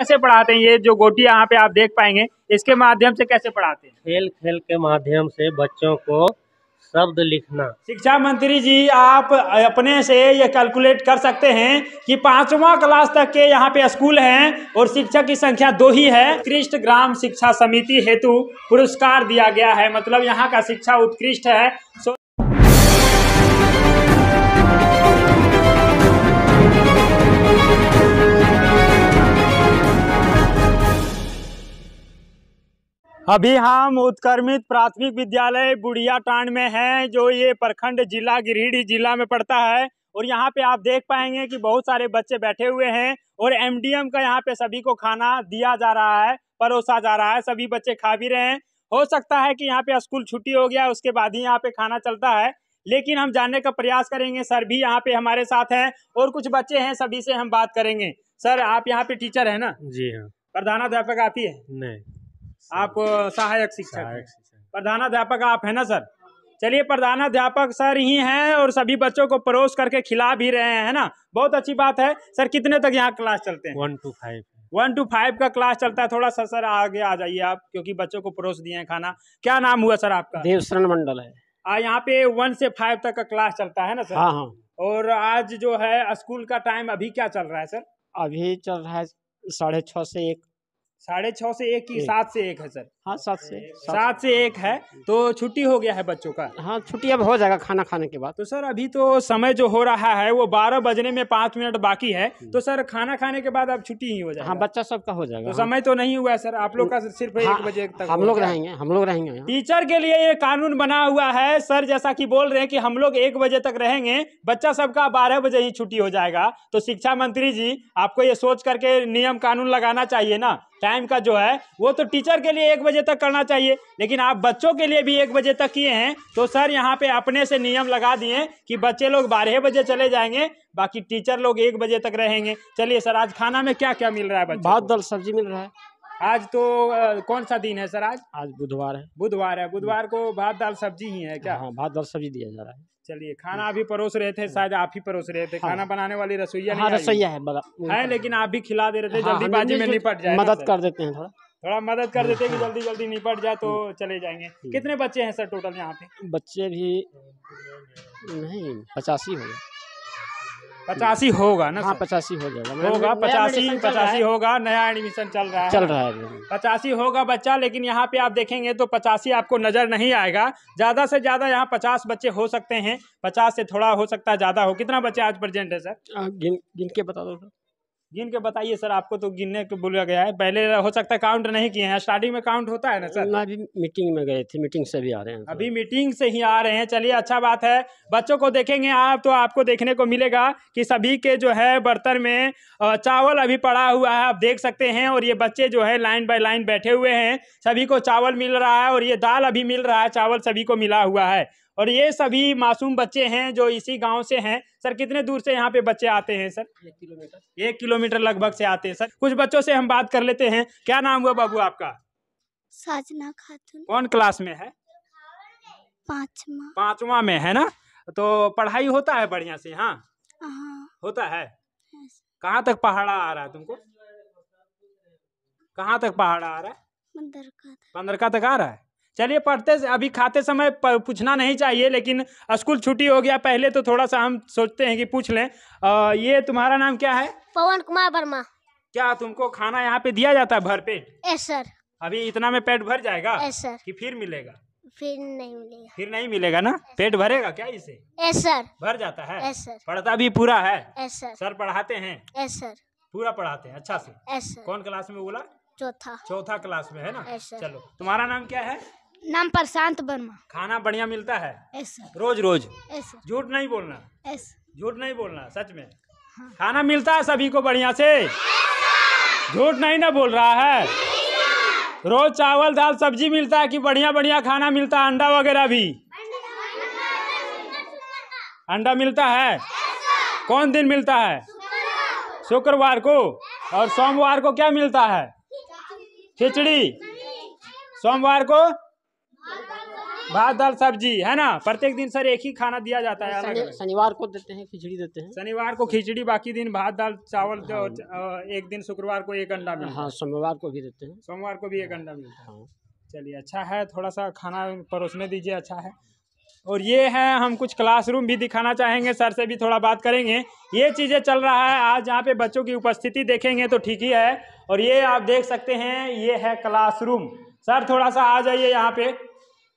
कैसे पढ़ाते हैं ये जो गोटी यहाँ पे आप देख पाएंगे इसके माध्यम से कैसे पढ़ाते हैं खेल खेल के माध्यम से बच्चों को शब्द लिखना शिक्षा मंत्री जी आप अपने से ये कैलकुलेट कर सकते हैं कि पांचवा क्लास तक के यहाँ पे स्कूल हैं और शिक्षक की संख्या दो ही है उत्कृष्ट ग्राम शिक्षा समिति हेतु पुरस्कार दिया गया है मतलब यहाँ का शिक्षा उत्कृष्ट है अभी हम उत्कर्मित प्राथमिक विद्यालय बुढ़िया टांड में हैं जो ये प्रखंड जिला गिरिडीह जिला में पड़ता है और यहाँ पे आप देख पाएंगे कि बहुत सारे बच्चे बैठे हुए हैं और एमडीएम का यहाँ पे सभी को खाना दिया जा रहा है परोसा जा रहा है सभी बच्चे खा भी रहे हैं हो सकता है कि यहाँ पे स्कूल छुट्टी हो गया उसके बाद ही यहाँ पे खाना चलता है लेकिन हम जानने का प्रयास करेंगे सर भी यहाँ पे हमारे साथ हैं और कुछ बच्चे हैं सभी से हम बात करेंगे सर आप यहाँ पे टीचर है ना जी हाँ प्रधानाध्यापक आप ही है नहीं आप सहायक शिक्षक प्रधानाध्यापक आप है ना सर चलिए प्रधानाध्यापक सर ही हैं और सभी बच्चों को परोस करके खिला भी रहे हैं ना बहुत अच्छी बात है सर कितने तक यहाँ क्लास चलते हैं one two five one two five का क्लास चलता है थोड़ा सा सर आगे आ जाइए आप क्योंकि बच्चों को परोस दिए हैं खाना क्या नाम हुआ सर आपका देवशरण मंडल है यहाँ पे वन से फाइव तक का क्लास चलता है ना सर हाँ हाँ और आज जो है स्कूल का टाइम अभी क्या चल रहा है सर अभी चल रहा है साढ़े छः से एक साढ़े छः से एक की सात से एक है सर हाँ सात से सात से एक है तो छुट्टी हो गया है बच्चों का हाँ छुट्टी अब हो जाएगा खाना खाने के बाद तो सर अभी तो समय जो हो रहा है वो बारह बजने में पाँच मिनट बाकी है हम्म। तो सर खाना खाने के बाद अब छुट्टी ही हो जाएगा हाँ बच्चा सबका हो जाएगा तो हाँ। समय तो नहीं हुआ है सर आप लोग का हाँ, सिर्फ हाँ, एक बजे तक हम लोग रहेंगे हम लोग रहेंगे हाँ। टीचर के लिए ये कानून बना हुआ है सर जैसा की बोल रहे हैं की हम लोग एक बजे तक रहेंगे बच्चा सबका बारह बजे ही छुट्टी हो जाएगा तो शिक्षा मंत्री जी आपको ये सोच करके नियम कानून लगाना चाहिए ना टाइम का जो है वो तो टीचर के लिए एक बजे बजे तक करना चाहिए लेकिन आप बच्चों के लिए भी एक बजे तक किए हैं तो सर यहाँ पे अपने से नियम लगा दिए कि बच्चे लोग बारह बजे चले जाएंगे बाकी टीचर लोग एक बजे तक रहेंगे चलिए सर आज खाना में क्या क्या मिल रहा है भात दाल सब्जी मिल रहा है आज तो आ, कौन सा दिन है सर आज आज बुधवार है बुधवार है बुधवार को भात दाल सब्जी ही है क्या हाँ भात दाल सब्जी दिया जा रहा है चलिए खाना अभी परोस रहे थे शायद आप ही परोस रहे थे हाँ। खाना बनाने वाली रसोईया हाँ, रसोईया है है लेकिन आप भी खिला दे रहे थे हाँ, जल्दीबाजी हाँ, में निपट जाए मदद कर देते हैं थोड़ा थोड़ा मदद कर देते कि हाँ। जल्दी जल्दी निपट जाए तो हम्म। चले जाएंगे हम्म। कितने बच्चे हैं सर टोटल यहाँ पे बच्चे भी नहीं पचासी हो गए पचासी होगा ना हाँ पचासी हो जाएगा होगा पचासी पचासी होगा नया एडमिशन चल रहा है चल रहा है पचासी होगा बच्चा लेकिन यहाँ पे आप देखेंगे तो पचासी आपको नजर नहीं आएगा ज्यादा से ज्यादा यहाँ पचास बच्चे हो सकते हैं पचास से थोड़ा हो सकता है ज्यादा हो कितना बच्चे आज प्रेजेंट है सर गिन गिन के बता दो सर गिन के बताइए सर आपको तो गिनने को बोला गया है पहले हो सकता है काउंट नहीं किए हैं स्टार्टिंग में काउंट होता है ना सर अभी मीटिंग में गए थे मीटिंग से भी आ रहे हैं अभी मीटिंग से ही आ रहे हैं चलिए अच्छा बात है बच्चों को देखेंगे आप तो आपको देखने को मिलेगा कि सभी के जो है बर्तन में चावल अभी पड़ा हुआ है आप देख सकते हैं और ये बच्चे जो है लाइन बाय लाइन बैठे हुए हैं सभी को चावल मिल रहा है और ये दाल अभी मिल रहा है चावल सभी को मिला हुआ है और ये सभी मासूम बच्चे हैं जो इसी गांव से हैं सर कितने दूर से यहाँ पे बच्चे आते हैं सर एक किलोमीटर एक किलोमीटर लगभग से आते हैं सर कुछ बच्चों से हम बात कर लेते हैं क्या नाम हुआ बाबू आपका साजना खातून कौन क्लास में है पांचवा पांचवा में है ना तो पढ़ाई होता है बढ़िया से हाँ, हाँ। होता है हाँ, कहाँ तक पहाड़ा आ रहा है तुमको कहाँ तक पहाड़ा आ रहा है पंद्रका तक आ रहा है चलिए पढ़ते अभी खाते समय पूछना नहीं चाहिए लेकिन स्कूल छुट्टी हो गया पहले तो थोड़ा सा हम सोचते हैं कि पूछ लें आ, ये तुम्हारा नाम क्या है पवन कुमार वर्मा क्या तुमको खाना यहाँ पे दिया जाता है भर पेट सर अभी इतना में पेट भर जाएगा सर कि फिर मिलेगा फिर नहीं मिलेगा फिर नहीं मिलेगा ना पेट भरेगा क्या इसे सर भर जाता है सर पढ़ता भी पूरा है सर सर पढ़ाते हैं सर पूरा पढ़ाते हैं अच्छा से कौन क्लास में बोला चौथा चौथा क्लास में है ना चलो तुम्हारा नाम क्या है नाम प्रशांत वर्मा खाना बढ़िया मिलता है रोज रोज झूठ नहीं बोलना झूठ नहीं बोलना सच में हाँ। खाना मिलता है सभी को बढ़िया से झूठ नहीं ना बोल रहा है रोज चावल दाल सब्जी मिलता है कि बढ़िया बढ़िया खाना मिलता है अंडा वगैरह भी अंडा मिलता है कौन दिन मिलता है शुक्रवार को और सोमवार को क्या मिलता है खिचड़ी सोमवार को भात दाल सब्जी है ना प्रत्येक दिन सर एक ही खाना दिया जाता है शनिवार को देते हैं खिचड़ी देते हैं शनिवार को खिचड़ी बाकी दिन भात दाल चावल हाँ। एक दिन शुक्रवार को एक अंडा मिलता हाँ सोमवार को भी देते हैं सोमवार को भी एक अंडा मिलता है हाँ। चलिए अच्छा है थोड़ा सा खाना परोसने दीजिए अच्छा है और ये है हम कुछ क्लासरूम भी दिखाना चाहेंगे सर से भी थोड़ा बात करेंगे ये चीज़ें चल रहा है आज यहाँ पे बच्चों की उपस्थिति देखेंगे तो ठीक ही है और ये आप देख सकते हैं ये है क्लासरूम सर थोड़ा सा आ जाइए यहाँ पे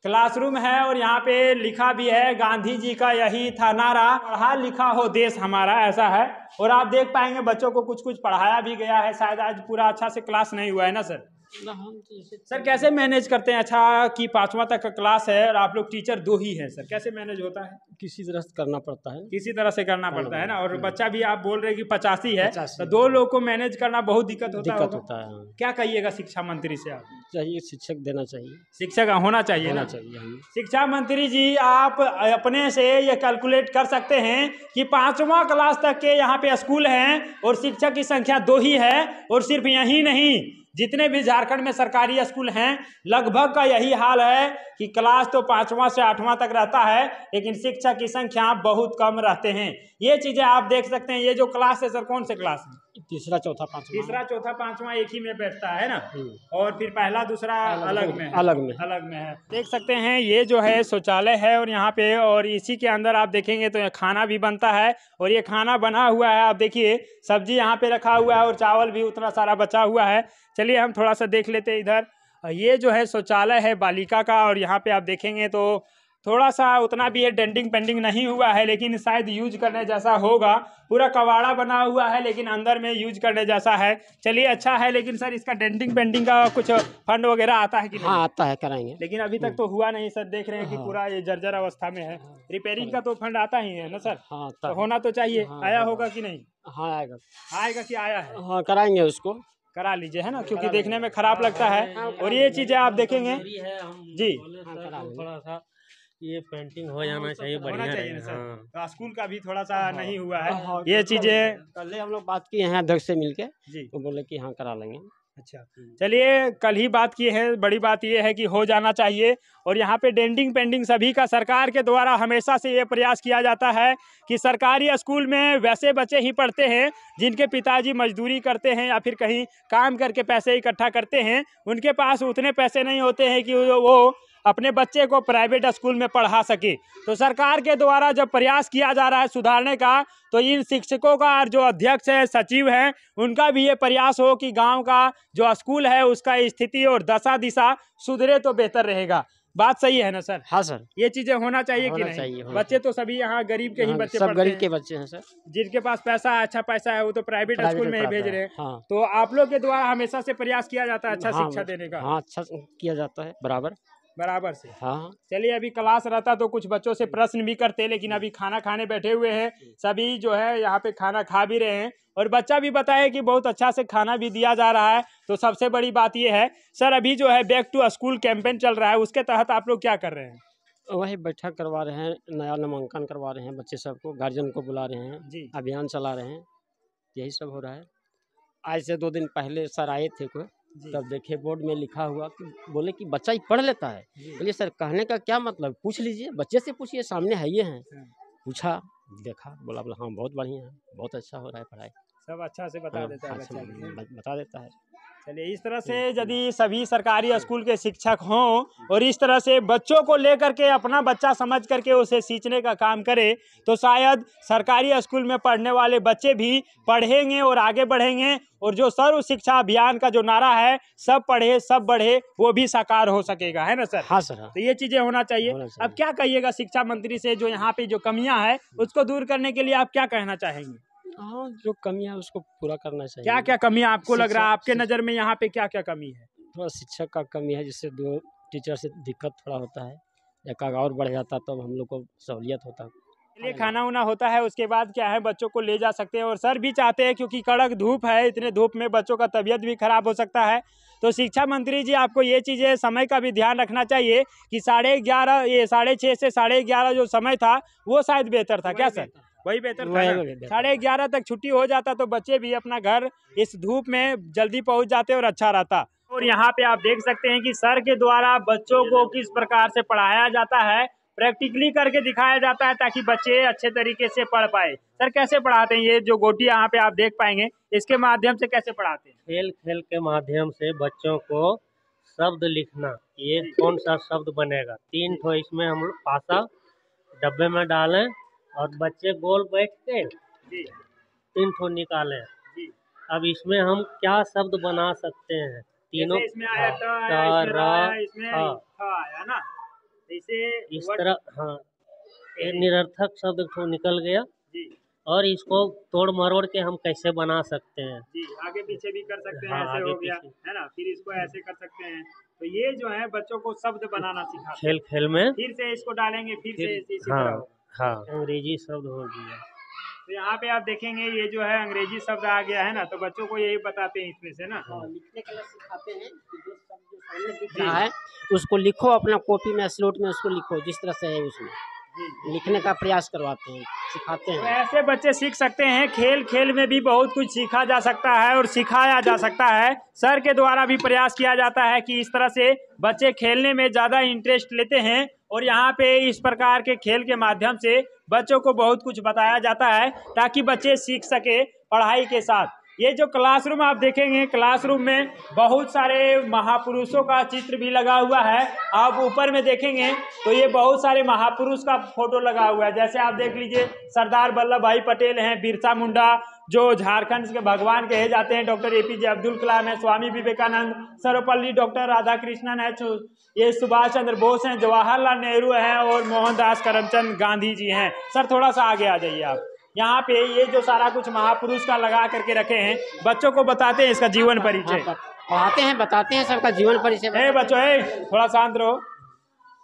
क्लासरूम है और यहाँ पे लिखा भी है गांधी जी का यही था नारा पढ़ा लिखा हो देश हमारा ऐसा है और आप देख पाएंगे बच्चों को कुछ कुछ पढ़ाया भी गया है शायद आज पूरा अच्छा से क्लास नहीं हुआ है ना सर तो सर कैसे मैनेज करते हैं अच्छा कि पांचवा तक का क्लास है और आप लोग टीचर दो ही हैं सर कैसे मैनेज होता है किसी तरह से करना पड़ता है किसी तरह से करना हाँ, पड़ता है ना हाँ, और हाँ। बच्चा भी आप बोल रहे कि पचासी है तो दो लोग को मैनेज करना बहुत दिक्कत होता दिक्कत होता है क्या कहिएगा शिक्षा मंत्री से आप चाहिए शिक्षक देना चाहिए शिक्षक होना चाहिए ना चाहिए शिक्षा मंत्री जी आप अपने से ये कैलकुलेट कर सकते हैं कि पांचवा क्लास तक के यहाँ पे स्कूल हैं और शिक्षक की संख्या दो ही है और सिर्फ यही नहीं जितने भी झारखंड में सरकारी स्कूल हैं लगभग का यही हाल है कि क्लास तो पाँचवा से आठवां तक रहता है लेकिन शिक्षक की संख्या बहुत कम रहते हैं ये चीज़ें आप देख सकते हैं ये जो क्लास है सर कौन से क्लास है तीसरा चौथा पांचवा तीसरा चौथा पांचवा एक ही में बैठता है ना हम्म। और फिर पहला दूसरा अलग में अलग में अलग में है देख सकते हैं ये जो है शौचालय है और यहाँ पे और इसी के अंदर आप देखेंगे तो खाना भी बनता है और ये खाना बना हुआ है आप देखिए सब्जी यहाँ पे रखा हुआ है और चावल भी उतना सारा बचा हुआ है चलिए हम थोड़ा सा देख लेते हैं इधर ये जो है शौचालय है बालिका का और यहाँ पे आप देखेंगे तो थोड़ा सा उतना भी ये डेंटिंग पेंडिंग नहीं हुआ है लेकिन शायद यूज करने जैसा होगा पूरा कवाड़ा बना हुआ है लेकिन अंदर में यूज करने जैसा है चलिए अच्छा है लेकिन सर इसका डेंटिंग पेंटिंग का कुछ फंड वगैरह आता है कि नहीं हाँ, आता है कराएंगे लेकिन अभी तक तो हुआ नहीं सर देख रहे हैं कि हाँ। पूरा ये जर्जर अवस्था में है रिपेयरिंग का तो फंड आता ही है ना सर हाँ तो होना तो चाहिए हाँ, आया होगा की नहीं हाँ आएगा आएगा की आया है हाँ कराएंगे उसको करा लीजिए है ना हाँ, क्योंकि देखने में खराब लगता है और ये चीजें आप देखेंगे जी तो थोड़ा सा ये पेंटिंग हो हाँ, जाना चाहिए तो बढ़िया चाहिए हाँ। तो स्कूल का भी थोड़ा सा हाँ। नहीं हुआ है हाँ, ये तो चीजें कल हम लोग बात किए हैं अध्यक्ष से मिलके जी तो बोले कि हाँ करा लेंगे अच्छा हम्म। चलिए कल ही बात की है बड़ी बात ये है कि हो जाना चाहिए और यहाँ पे डेंडिंग पेंडिंग सभी का सरकार के द्वारा हमेशा से ये प्रयास किया जाता है कि सरकारी स्कूल में वैसे बच्चे ही पढ़ते हैं जिनके पिताजी मजदूरी करते हैं या फिर कहीं काम करके पैसे इकट्ठा करते हैं उनके पास उतने पैसे नहीं होते हैं कि वो अपने बच्चे को प्राइवेट स्कूल में पढ़ा सके तो सरकार के द्वारा जब प्रयास किया जा रहा है सुधारने का तो इन शिक्षकों का और जो अध्यक्ष है सचिव हैं उनका भी ये प्रयास हो कि गांव का जो स्कूल है उसका स्थिति और दशा दिशा सुधरे तो बेहतर रहेगा बात सही है ना सर हाँ सर ये चीजें होना चाहिए होना कि नहीं चाहिए, बच्चे तो सभी यहाँ गरीब के ही हाँ, बच्चे सब गरीब के बच्चे हैं सर जिनके पास पैसा अच्छा पैसा है वो तो प्राइवेट स्कूल में ही भेज रहे हैं हाँ। तो आप लोग के द्वारा हमेशा से प्रयास किया जाता है अच्छा हाँ, शिक्षा हाँ। देने का हाँ अच्छा किया जाता है बराबर बराबर से हाँ चलिए अभी क्लास रहता तो कुछ बच्चों से प्रश्न भी करते लेकिन अभी खाना खाने बैठे हुए हैं सभी जो है यहाँ पे खाना खा भी रहे हैं और बच्चा भी बताया कि बहुत अच्छा से खाना भी दिया जा रहा है तो सबसे बड़ी बात ये है सर अभी जो है बैक टू स्कूल कैंपेन चल रहा है उसके तहत आप लोग क्या कर रहे हैं वही बैठक करवा रहे हैं नया नामांकन करवा रहे हैं बच्चे सबको गार्जियन को बुला रहे हैं जी अभियान चला रहे हैं यही सब हो रहा है आज से दो दिन पहले सर आए थे कोई तब देखे बोर्ड में लिखा हुआ कि बोले कि बच्चा ही पढ़ लेता है बोलिए सर कहने का क्या मतलब पूछ लीजिए बच्चे से पूछिए सामने है ये हैं हाँ। पूछा देखा बोला बोला हाँ बहुत बढ़िया है बहुत अच्छा हो रहा है पढ़ाई सब अच्छा से बता हाँ, देता है हाँ, बता देता है चलिए इस तरह से यदि सभी सरकारी स्कूल के शिक्षक हों और इस तरह से बच्चों को लेकर के अपना बच्चा समझ करके उसे सींचने का काम करें तो शायद सरकारी स्कूल में पढ़ने वाले बच्चे भी पढ़ेंगे और आगे बढ़ेंगे और जो सर्व शिक्षा अभियान का जो नारा है सब पढ़े सब बढ़े वो भी साकार हो सकेगा है ना सर हाँ सर हाँ। तो ये चीजें होना चाहिए अब क्या कहिएगा शिक्षा मंत्री से जो यहाँ पे जो कमियाँ है उसको दूर करने के लिए आप क्या कहना चाहेंगे हाँ जो कमी है उसको पूरा करना चाहिए क्या क्या कमी आपको लग रहा है आपके नज़र में यहाँ पे क्या क्या कमी है थोड़ा शिक्षक का कमी है जिससे दो टीचर से दिक्कत थोड़ा होता है कग और बढ़ जाता तब तो हम लोग को सहूलियत होता लिए हाँ खाना उना होता है उसके बाद क्या है बच्चों को ले जा सकते हैं और सर भी चाहते हैं क्योंकि कड़क धूप है इतने धूप में बच्चों का तबीयत भी खराब हो सकता है तो शिक्षा मंत्री जी आपको ये चीज़ें समय का भी ध्यान रखना चाहिए कि साढ़े ग्यारह ये साढ़े छः से साढ़े ग्यारह जो समय था वो शायद बेहतर था क्या सर वही बेहतर था तो साढ़े ग्यारह तक छुट्टी हो जाता तो बच्चे भी अपना घर इस धूप में जल्दी पहुंच जाते और अच्छा रहता और यहाँ पे आप देख सकते हैं कि सर के द्वारा बच्चों को किस प्रकार से पढ़ाया जाता है प्रैक्टिकली करके दिखाया जाता है ताकि बच्चे अच्छे तरीके से पढ़ पाए सर कैसे पढ़ाते हैं ये जो गोटी यहाँ पे आप देख पाएंगे इसके माध्यम से कैसे पढ़ाते हैं खेल खेल के माध्यम से बच्चों को शब्द लिखना ये कौन सा शब्द बनेगा तीन ठो इसमें हम लोग पासा डब्बे में डालें और बच्चे गोल बैठ के तीन ठो निकाले अब इसमें हम क्या शब्द बना सकते हैं तीनों इसमें आया हाँ, हाँ। ना इस तरह हाँ निरर्थक शब्द तो निकल गया और इसको तोड़ मरोड़ के हम कैसे बना सकते हैं जी आगे पीछे भी कर सकते हैं हाँ, ऐसे हो गया है ना फिर इसको ऐसे कर सकते हैं तो ये जो है बच्चों को शब्द बनाना सिखा खेल खेल में फिर से इसको डालेंगे फिर, फिर से इसी हाँ, हाँ अंग्रेजी शब्द हो गया तो यहाँ पे आप देखेंगे ये जो है अंग्रेजी शब्द आ गया है ना तो बच्चों को यही बताते हैं इसमें से ना हाँ, लिखने के लिए सिखाते हैं जो शब्द सामने है उसको लिखो अपना कॉपी में स्लोट में उसको लिखो जिस तरह से है उसमें लिखने का प्रयास करवाते हैं सिखाते हैं तो ऐसे बच्चे सीख सकते हैं खेल खेल में भी बहुत कुछ सीखा जा सकता है और सिखाया जा सकता है सर के द्वारा भी प्रयास किया जाता है कि इस तरह से बच्चे खेलने में ज़्यादा इंटरेस्ट लेते हैं और यहाँ पे इस प्रकार के खेल के माध्यम से बच्चों को बहुत कुछ बताया जाता है ताकि बच्चे सीख सके पढ़ाई के साथ ये जो क्लासरूम आप देखेंगे क्लासरूम में बहुत सारे महापुरुषों का चित्र भी लगा हुआ है आप ऊपर में देखेंगे तो ये बहुत सारे महापुरुष का फोटो लगा हुआ है जैसे आप देख लीजिए सरदार वल्लभ भाई पटेल हैं बिरसा मुंडा जो झारखंड के भगवान कहे जाते हैं doctor A P J Abdul Kalam है स्वामी विवेकानंद सर्वपल्ली डॉक्टर राधा कृष्णन है ये सुभाष चंद्र बोस हैं जवाहरलाल नेहरू हैं और मोहनदास करमचंद गांधी जी हैं सर थोड़ा सा आगे आ जाइए आप यहाँ पे ये जो सारा कुछ महापुरुष का लगा करके रखे हैं बच्चों को बताते हैं इसका जीवन हाँ, परिचय हाँ, हाँ। पढ़ाते हैं बताते हैं सबका जीवन परिचय बच्चों थोड़ा शांत रहो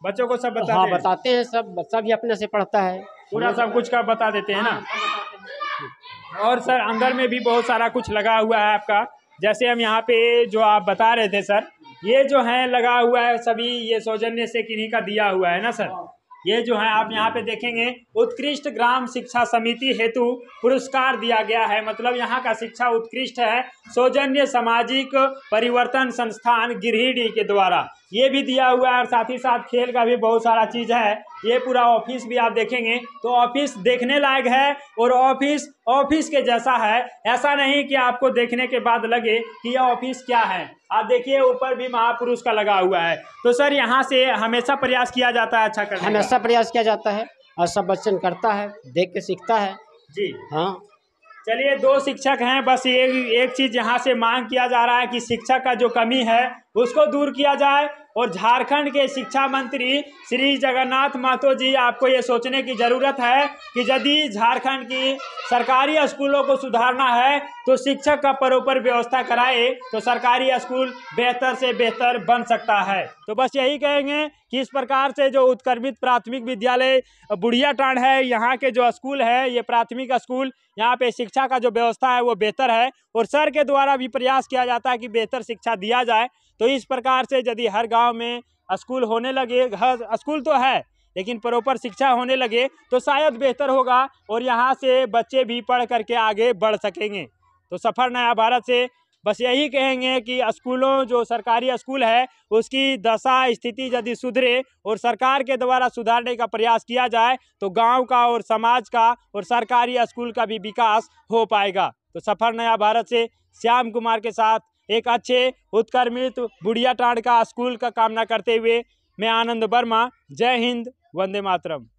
बच्चों को सब बताते हाँ, हैं। बताते हैं सब बच्चा भी अपने से पढ़ता है पूरा सब कुछ का बता देते हैं ना और सर अंदर में भी बहुत सारा कुछ लगा हुआ है आपका जैसे हम यहाँ पे जो आप बता रहे थे सर ये जो है लगा हुआ है सभी ये सौजन्य से किन्हीं का दिया हुआ है ना सर ये जो है आप यहाँ पे देखेंगे उत्कृष्ट ग्राम शिक्षा समिति हेतु पुरस्कार दिया गया है मतलब यहाँ का शिक्षा उत्कृष्ट है सौजन्य सामाजिक परिवर्तन संस्थान गिरिडीह के द्वारा ये भी दिया हुआ है और साथ ही साथ खेल का भी बहुत सारा चीज़ है ये पूरा ऑफिस भी आप देखेंगे तो ऑफिस देखने लायक है और ऑफिस ऑफिस के जैसा है ऐसा नहीं कि आपको देखने के बाद लगे कि यह ऑफिस क्या है आप देखिए ऊपर भी महापुरुष का लगा हुआ है तो सर यहाँ से हमेशा प्रयास किया जाता है अच्छा कर हमेशा प्रयास किया जाता है और सब बच्चन करता है देख के सीखता है जी हाँ चलिए दो शिक्षक हैं बस एक एक चीज़ यहाँ से मांग किया जा रहा है कि शिक्षक का जो कमी है उसको दूर किया जाए और झारखंड के शिक्षा मंत्री श्री जगन्नाथ महतो जी आपको ये सोचने की ज़रूरत है कि यदि झारखंड की सरकारी स्कूलों को सुधारना है तो शिक्षक का परोपर व्यवस्था कराए तो सरकारी स्कूल बेहतर से बेहतर बन सकता है तो बस यही कहेंगे कि इस प्रकार से जो उत्कर्मित प्राथमिक विद्यालय बुढ़िया टाण है यहाँ के जो स्कूल है ये प्राथमिक स्कूल यहाँ पे शिक्षा का जो व्यवस्था है वो बेहतर है और सर के द्वारा भी प्रयास किया जाता है कि बेहतर शिक्षा दिया जाए तो इस प्रकार से यदि हर गांव में स्कूल होने लगे हर स्कूल तो है लेकिन प्रॉपर शिक्षा होने लगे तो शायद बेहतर होगा और यहाँ से बच्चे भी पढ़ करके आगे बढ़ सकेंगे तो सफ़र नया भारत से बस यही कहेंगे कि स्कूलों जो सरकारी स्कूल है उसकी दशा स्थिति यदि सुधरे और सरकार के द्वारा सुधारने का प्रयास किया जाए तो गांव का और समाज का और सरकारी स्कूल का भी विकास हो पाएगा तो सफ़र नया भारत से श्याम कुमार के साथ एक अच्छे उत्कर्मित बुढ़िया टाण का स्कूल का कामना करते हुए मैं आनंद वर्मा जय हिंद वंदे मातरम